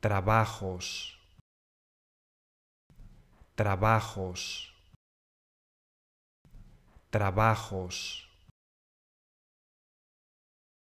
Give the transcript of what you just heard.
trabajos, trabajos, trabajos.